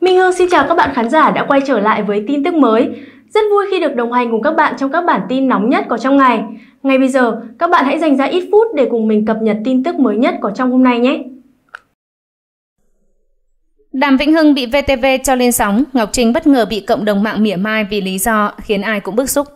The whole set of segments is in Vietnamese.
Minh Hương xin chào các bạn khán giả đã quay trở lại với tin tức mới. Rất vui khi được đồng hành cùng các bạn trong các bản tin nóng nhất có trong ngày. Ngay bây giờ, các bạn hãy dành ra ít phút để cùng mình cập nhật tin tức mới nhất có trong hôm nay nhé. Đàm Vĩnh Hưng bị VTV cho lên sóng, Ngọc Trinh bất ngờ bị cộng đồng mạng mỉa mai vì lý do khiến ai cũng bức xúc.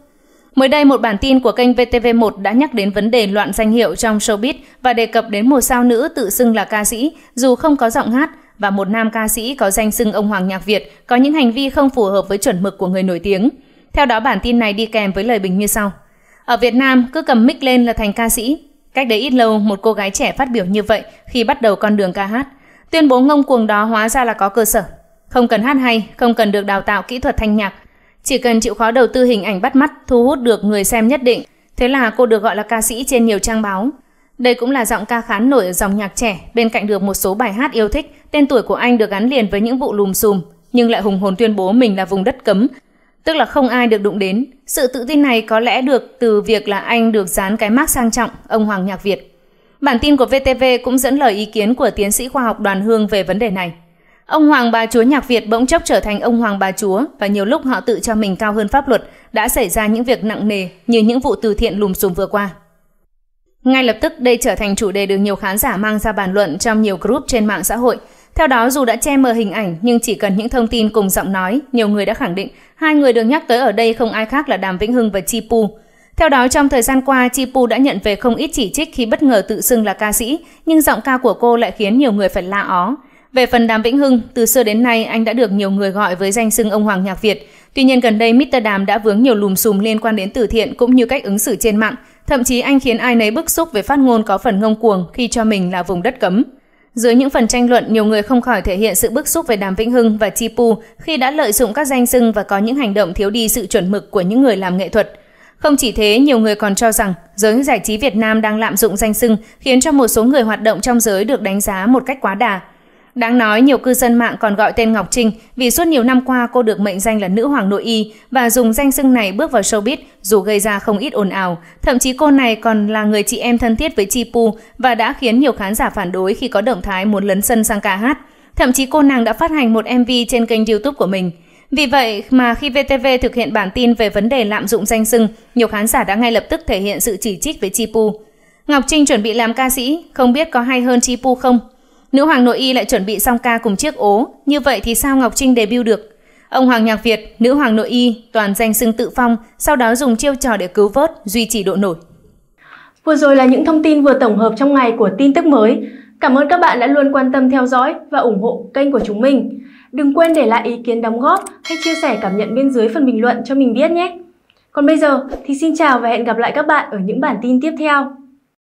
Mới đây, một bản tin của kênh VTV1 đã nhắc đến vấn đề loạn danh hiệu trong showbiz và đề cập đến một sao nữ tự xưng là ca sĩ, dù không có giọng hát, và một nam ca sĩ có danh xưng ông Hoàng Nhạc Việt có những hành vi không phù hợp với chuẩn mực của người nổi tiếng. Theo đó bản tin này đi kèm với lời bình như sau. Ở Việt Nam, cứ cầm mic lên là thành ca sĩ. Cách đấy ít lâu, một cô gái trẻ phát biểu như vậy khi bắt đầu con đường ca hát. Tuyên bố ngông cuồng đó hóa ra là có cơ sở. Không cần hát hay, không cần được đào tạo kỹ thuật thanh nhạc. Chỉ cần chịu khó đầu tư hình ảnh bắt mắt, thu hút được người xem nhất định. Thế là cô được gọi là ca sĩ trên nhiều trang báo. Đây cũng là giọng ca khá nổi ở dòng nhạc trẻ, bên cạnh được một số bài hát yêu thích, tên tuổi của anh được gắn liền với những vụ lùm xùm, nhưng lại hùng hồn tuyên bố mình là vùng đất cấm, tức là không ai được đụng đến. Sự tự tin này có lẽ được từ việc là anh được dán cái mác sang trọng, ông Hoàng Nhạc Việt. Bản tin của VTV cũng dẫn lời ý kiến của tiến sĩ khoa học Đoàn Hương về vấn đề này. Ông Hoàng bà chúa Nhạc Việt bỗng chốc trở thành ông Hoàng bà chúa và nhiều lúc họ tự cho mình cao hơn pháp luật, đã xảy ra những việc nặng nề như những vụ từ thiện lùm xùm vừa qua. Ngay lập tức đây trở thành chủ đề được nhiều khán giả mang ra bàn luận trong nhiều group trên mạng xã hội. Theo đó dù đã che mờ hình ảnh nhưng chỉ cần những thông tin cùng giọng nói, nhiều người đã khẳng định hai người được nhắc tới ở đây không ai khác là Đàm Vĩnh Hưng và Chi Pu. Theo đó trong thời gian qua Chi Pu đã nhận về không ít chỉ trích khi bất ngờ tự xưng là ca sĩ, nhưng giọng ca của cô lại khiến nhiều người phải la ó. Về phần Đàm Vĩnh Hưng, từ xưa đến nay anh đã được nhiều người gọi với danh xưng ông hoàng nhạc Việt. Tuy nhiên gần đây Mr. Đàm đã vướng nhiều lùm xùm liên quan đến từ thiện cũng như cách ứng xử trên mạng. Thậm chí anh khiến ai nấy bức xúc về phát ngôn có phần ngông cuồng khi cho mình là vùng đất cấm. Dưới những phần tranh luận, nhiều người không khỏi thể hiện sự bức xúc về Đàm Vĩnh Hưng và Chi Pu khi đã lợi dụng các danh xưng và có những hành động thiếu đi sự chuẩn mực của những người làm nghệ thuật. Không chỉ thế, nhiều người còn cho rằng giới giải trí Việt Nam đang lạm dụng danh xưng khiến cho một số người hoạt động trong giới được đánh giá một cách quá đà, Đáng nói nhiều cư dân mạng còn gọi tên Ngọc Trinh vì suốt nhiều năm qua cô được mệnh danh là nữ hoàng nội y và dùng danh xưng này bước vào showbiz dù gây ra không ít ồn ào. Thậm chí cô này còn là người chị em thân thiết với Chi Pu và đã khiến nhiều khán giả phản đối khi có động thái muốn lấn sân sang ca hát. Thậm chí cô nàng đã phát hành một MV trên kênh YouTube của mình. Vì vậy mà khi VTV thực hiện bản tin về vấn đề lạm dụng danh xưng, nhiều khán giả đã ngay lập tức thể hiện sự chỉ trích với Chi Pu. Ngọc Trinh chuẩn bị làm ca sĩ, không biết có hay hơn Chi Pu không Nữ hoàng nội y lại chuẩn bị xong ca cùng chiếc ố, như vậy thì sao Ngọc Trinh debut được? Ông Hoàng Nhạc Việt, nữ hoàng nội y, toàn danh xưng tự phong, sau đó dùng chiêu trò để cứu vớt, duy trì độ nổi. Vừa rồi là những thông tin vừa tổng hợp trong ngày của tin tức mới. Cảm ơn các bạn đã luôn quan tâm theo dõi và ủng hộ kênh của chúng mình. Đừng quên để lại ý kiến đóng góp hay chia sẻ cảm nhận bên dưới phần bình luận cho mình biết nhé. Còn bây giờ thì xin chào và hẹn gặp lại các bạn ở những bản tin tiếp theo.